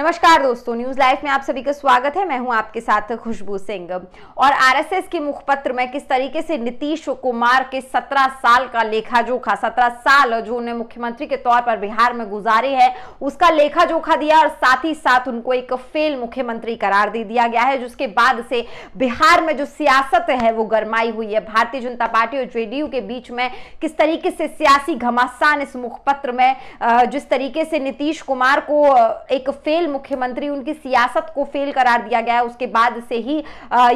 नमस्कार दोस्तों news life में आप सभी का स्वागत है मैं हूं आपके साथ खुशबू सिंह और आरएसएस के मुखपत्र में किस तरीके से नीतीश कुमार के 17 साल का लेखा जोखा 17 साल जो उन्हें मुख्यमंत्री के तौर पर बिहार में गुजारे हैं उसका लेखा जोखा दिया और साथ ही साथ उनको एक फेल मुख्यमंत्री करार दे दिया गया है जिसके बाद से बिहार में जो सियासत है वो गरमाई हुई है भारतीय जनता पार्टी और जेडीयू के बीच में किस तरीके से सियासी घमासान इस मुखपत्र में जिस तरीके से नीतीश कुमार को एक फेल मुख्यमंत्री उनकी सियासत को फेल करार दिया गया है उसके बाद से ही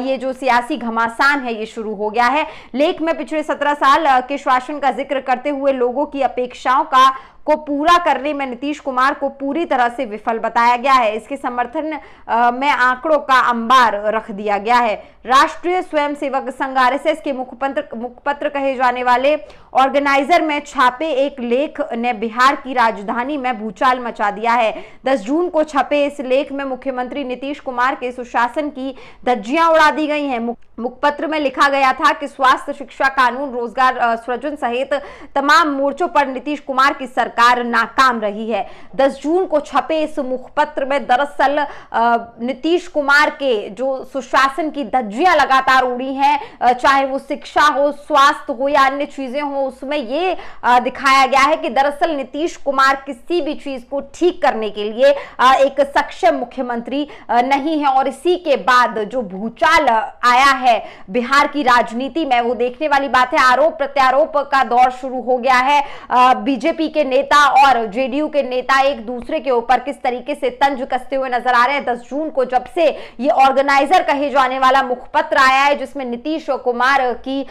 ये जो सियासी घमासान है ये शुरू हो गया है लेख में पिछले सत्रह साल के शासन का जिक्र करते हुए लोगों की अपेक्षाओं का को पूरा करने में नीतीश कुमार को पूरी तरह से विफल बताया गया है इसके समर्थन में आंकड़ों का अंबार रख दिया गया है राष्ट्रीय स्वयंसेवक संघ आरएसएस के मुखपत्र मुखपत्र कहे जाने वाले ऑर्गेनाइजर में छापे एक लेख ने बिहार की राजधानी में भूचाल मचा दिया है 10 जून को छपे इस लेख में मुख्यमंत्री नीतीश कुमार के सुशासन की धज्जियां उड़ा दी गई हैं मुखपत्र में लिखा गया था कि स्वास्थ्य शिक्षा कानून रोजगार सृजन सहित तमाम मोर्चों पर नीतीश कुमार की सरकार नाकाम रही है 10 जून को छपे इस मुखपत्र में दरअसल नीतीश कुमार के जो सुशासन की धज्जियां लगातार उड़ी हैं चाहे वो शिक्षा हो स्वास्थ्य हो या अन्य चीजें हो उसमें ये दिखाया गया है कि दरअसल नीतीश कुमार किसी भी चीज को ठीक करने के लिए एक सक्षम मुख्यमंत्री नहीं है और इसी के बाद जो भूचाल आया है है बिहार की राजनीति में वो देखने वाली बात है आरोप प्रत्यारोप का दौर शुरू हो गया है बीजेपी के नेता और जेडीयू के नेता एक दूसरे के ऊपर किस तरीके से तंज कसते हुए नजर आ रहे हैं दस जून को जब से ये ऑर्गेनाइजर कहे जाने वाला मुखपत्र आया है जिसमें नीतीश कुमार की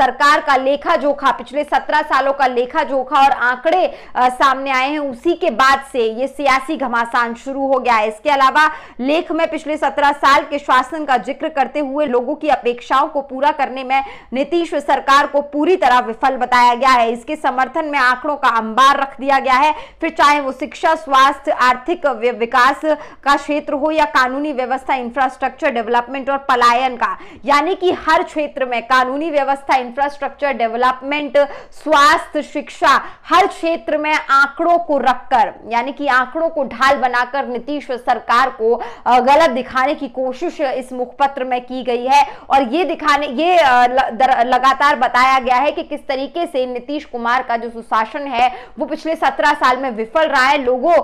सरकार का लेखा जोखा पिछले सत्रह सालों का लेखा जोखा और आंकड़े सामने आए हैं उसी के बाद से ये सियासी घमासान शुरू हो गया है इसके अलावा लेख में पिछले सत्रह साल के शासन का जिक्र करते हुए लोगों की अपेक्षाओं को पूरा करने में नीतीश सरकार को पूरी तरह विफल बताया गया है इसके समर्थन में आंकड़ों का अंबार रख दिया गया है फिर चाहे वो शिक्षा स्वास्थ्य आर्थिक विकास का क्षेत्र हो या कानूनी व्यवस्था इंफ्रास्ट्रक्चर डेवलपमेंट और पलायन का यानी कि हर क्षेत्र में कानूनी व्यवस्था इंफ्रास्ट्रक्चर डेवलपमेंट स्वास्थ्य शिक्षा हर क्षेत्र में आंकड़ों को रखकर यानी कि आंकड़ों को ढाल बनाकर नीतीश सरकार को गलत दिखाने की कोशिश इस मुखपत्र में की गई है और ये दिखाने ये लगातार बताया गया है कि किस तरीके से नीतीश कुमार का जो सुशासन है वो पिछले सत्रह साल में विफल रहा है लोगों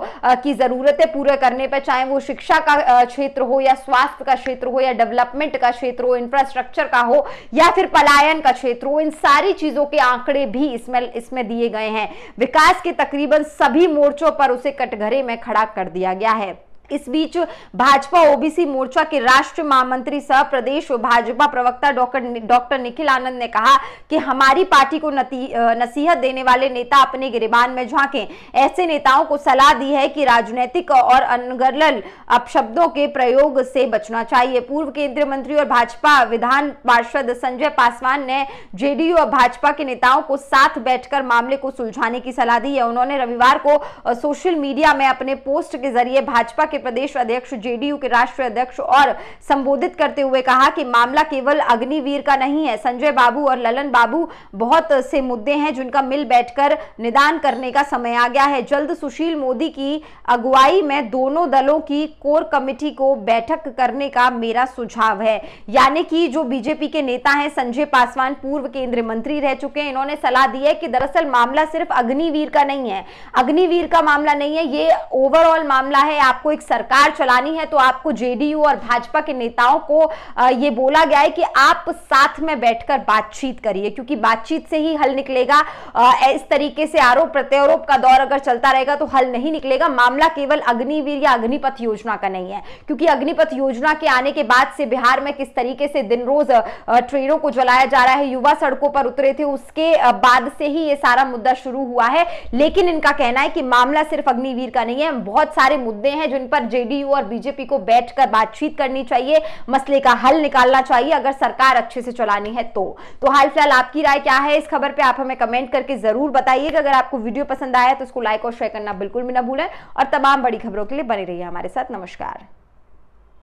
की ज़रूरतें पूरे करने पर चाहे वो शिक्षा का क्षेत्र हो या स्वास्थ्य का क्षेत्र हो या डेवलपमेंट का क्षेत्र हो इंफ्रास्ट्रक्चर का हो या फिर पलायन का क्षेत्र हो इन सारी चीज़ों के आंकड़े भी इसमें इसमें दिए गए हैं विकास के तकरीबन सभी मोर्चों पर उसे कटघरे में खड़ा कर दिया गया है इस बीच भाजपा ओबीसी मोर्चा के राष्ट्रीय महामंत्री सह प्रदेश भाजपा प्रवक्ता डॉक्टर निखिल आनंद ने कहा कि हमारी पार्टी को नसीहत देने वाले नेता अपने गिरबान में झांके ऐसे नेताओं को सलाह दी है कि राजनीतिक और अनगरल अपशब्दों के प्रयोग से बचना चाहिए पूर्व केंद्रीय मंत्री और भाजपा विधान पार्षद संजय पासवान ने जेडीयू और भाजपा के नेताओं को साथ बैठकर मामले को सुलझाने की सलाह दी है उन्होंने रविवार को सोशल मीडिया में अपने पोस्ट के जरिए भाजपा के के प्रदेश अध्यक्ष जेडीयू के राष्ट्रीय अध्यक्ष और संबोधित करते हुए कहा कि मामला केवल अग्निवीर का नहीं है संजय बाबू और ललन बाबू बहुत से मुद्दे हैं जिनका मिल बैठकर निदान करने का समय आ गया है जल्द सुशील मोदी की अगुवाई में दोनों दलों की कोर कमेटी को बैठक करने का मेरा सुझाव है यानी कि जो बीजेपी के नेता हैं संजय पासवान पूर्व केंद्रीय मंत्री रह चुके हैं इन्होंने सलाह दी है कि दरअसल मामला सिर्फ अग्निवीर का नहीं है अग्निवीर का मामला नहीं है ये ओवरऑल मामला है आपको एक सरकार चलानी है तो आपको जेडीयू और भाजपा के नेताओं को ये बोला गया है कि आप साथ में बैठकर बातचीत करिए क्योंकि बातचीत से ही हल निकलेगा इस तरीके से आरोप प्रत्यारोप का दौर अगर चलता रहेगा तो हल नहीं निकलेगा मामला केवल अग्निवीर या अग्निपथ योजना का नहीं है क्योंकि अग्निपथ योजना के आने के बाद से बिहार में किस तरीके से दिन रोज ट्रेनों को जलाया जा रहा है युवा सड़कों पर उतरे थे उसके बाद से ही ये सारा मुद्दा शुरू हुआ है लेकिन इनका कहना है कि मामला सिर्फ अग्निवीर का नहीं है बहुत सारे मुद्दे हैं जिन पर पर जेडीयू और बीजेपी को बैठकर बातचीत करनी चाहिए मसले का हल निकालना चाहिए अगर सरकार अच्छे से चलानी है तो तो हाल फिलहाल आपकी राय क्या है इस खबर पर आप हमें कमेंट करके जरूर बताइएगा अगर आपको वीडियो पसंद आया तो उसको लाइक और शेयर करना बिल्कुल भी ना भूलें और तमाम बड़ी खबरों के लिए बने रही हमारे साथ नमस्कार